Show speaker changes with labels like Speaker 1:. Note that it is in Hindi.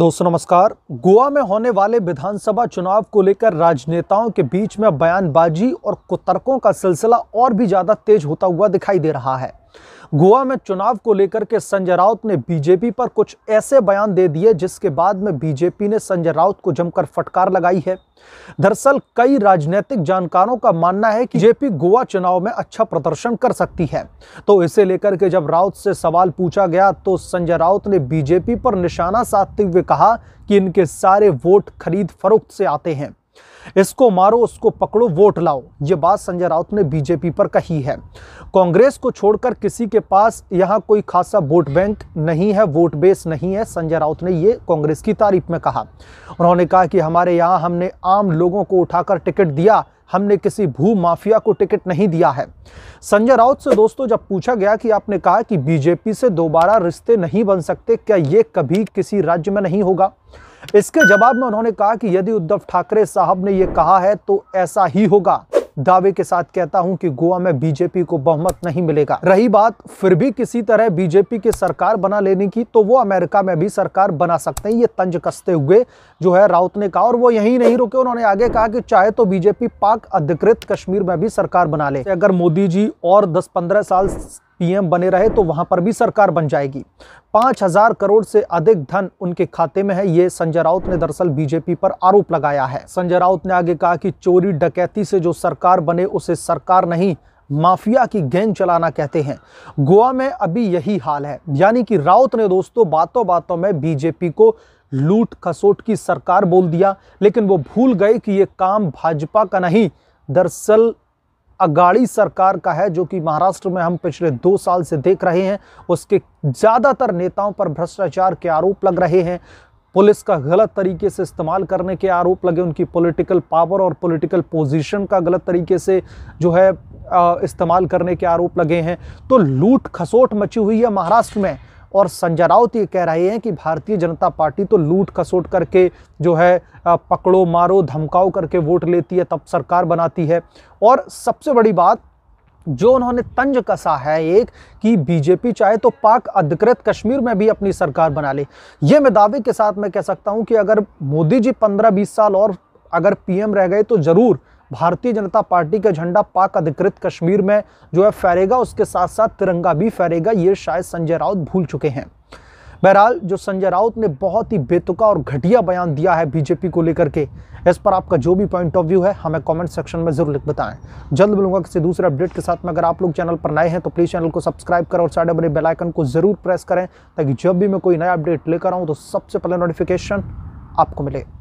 Speaker 1: दोस्तों नमस्कार गोवा में होने वाले विधानसभा चुनाव को लेकर राजनेताओं के बीच में बयानबाजी और कुतर्कों का सिलसिला और भी ज़्यादा तेज होता हुआ दिखाई दे रहा है गोवा में चुनाव को लेकर के संजय राउत ने बीजेपी पर कुछ ऐसे बयान दे दिए जिसके बाद में बीजेपी ने संजय राउत को जमकर फटकार लगाई है दरअसल कई राजनीतिक जानकारों का मानना है कि बीजेपी गोवा चुनाव में अच्छा प्रदर्शन कर सकती है तो इसे लेकर के जब राउत से सवाल पूछा गया तो संजय राउत ने बीजेपी पर निशाना साधते हुए कहा कि इनके सारे वोट खरीद फरोख्त से आते हैं इसको मारो उसको पकड़ो वोट लाओ ये बात संजय राउत ने बीजेपी पर कही है कांग्रेस को छोड़कर किसी के पास यहाँ कोई खासा वोट बैंक नहीं है वोट बेस नहीं है संजय राउत ने ये कांग्रेस की तारीफ में कहा उन्होंने कहा कि हमारे यहाँ हमने आम लोगों को उठाकर टिकट दिया हमने किसी भू माफिया को टिकट नहीं दिया है संजय राउत से दोस्तों जब पूछा गया कि आपने कहा कि बीजेपी से दोबारा रिश्ते नहीं बन सकते क्या ये कभी किसी राज्य में नहीं होगा इसके जवाब में उन्होंने कहा कि यदि उद्धव ठाकरे साहब ने यह कहा है तो ऐसा ही होगा दावे के साथ कहता हूं कि गोवा में बीजेपी को बहुमत नहीं मिलेगा रही बात फिर भी किसी तरह बीजेपी की सरकार बना लेने की तो वो अमेरिका में भी सरकार बना सकते हैं ये तंज कसते हुए जो है राउत ने कहा और वो यही नहीं रुके उन्होंने आगे कहा कि चाहे तो बीजेपी पाक अधिकृत कश्मीर में भी सरकार बना ले अगर मोदी जी और दस पंद्रह साल पीएम बने रहे तो वहां पर भी सरकार बन जाएगी पांच हजार करोड़ से अधिक धन उनके खाते में है ये संजय राउत ने दरअसल बीजेपी पर आरोप लगाया है संजय राउत ने आगे कहा कि चोरी डकैती से जो सरकार बने उसे सरकार नहीं माफिया की गेंद चलाना कहते हैं गोवा में अभी यही हाल है यानी कि राउत ने दोस्तों बातों बातों में बीजेपी को लूट खसोट की सरकार बोल दिया लेकिन वो भूल गए कि ये काम भाजपा का नहीं दरअसल अगाड़ी सरकार का है जो कि महाराष्ट्र में हम पिछले दो साल से देख रहे हैं उसके ज़्यादातर नेताओं पर भ्रष्टाचार के आरोप लग रहे हैं पुलिस का गलत तरीके से इस्तेमाल करने के आरोप लगे उनकी पॉलिटिकल पावर और पॉलिटिकल पोजीशन का गलत तरीके से जो है इस्तेमाल करने के आरोप लगे हैं तो लूट खसोट मची हुई है महाराष्ट्र में और संजय राउत ये कह रहे हैं कि भारतीय जनता पार्टी तो लूट खसोट करके जो है पकड़ो मारो धमकाओ करके वोट लेती है तब सरकार बनाती है और सबसे बड़ी बात जो उन्होंने तंज कसा है एक कि बीजेपी चाहे तो पाक अधिकृत कश्मीर में भी अपनी सरकार बना ले ये मैं दावे के साथ मैं कह सकता हूँ कि अगर मोदी जी पंद्रह बीस साल और अगर पीएम रह गए तो ज़रूर भारतीय जनता पार्टी का झंडा पाक अधिकृत कश्मीर में जो है फहरेगा उसके साथ साथ तिरंगा भी फहरेगा ये शायद संजय राउत भूल चुके हैं बहरहाल जो संजय राउत ने बहुत ही बेतुका और घटिया बयान दिया है बीजेपी को लेकर के इस पर आपका जो भी पॉइंट ऑफ व्यू है हमें कमेंट सेक्शन में जरूर लिख बताएं जल्द मिलूंगा किसी दूसरे अपडेट के साथ में अगर आप लोग चैनल पर नए हैं तो प्लीज़ चैनल को सब्सक्राइब करें और साढ़े बने बेलाइकन को ज़रूर प्रेस करें ताकि जब भी मैं कोई नया अपडेट लेकर आऊँ तो सबसे पहले नोटिफिकेशन आपको मिले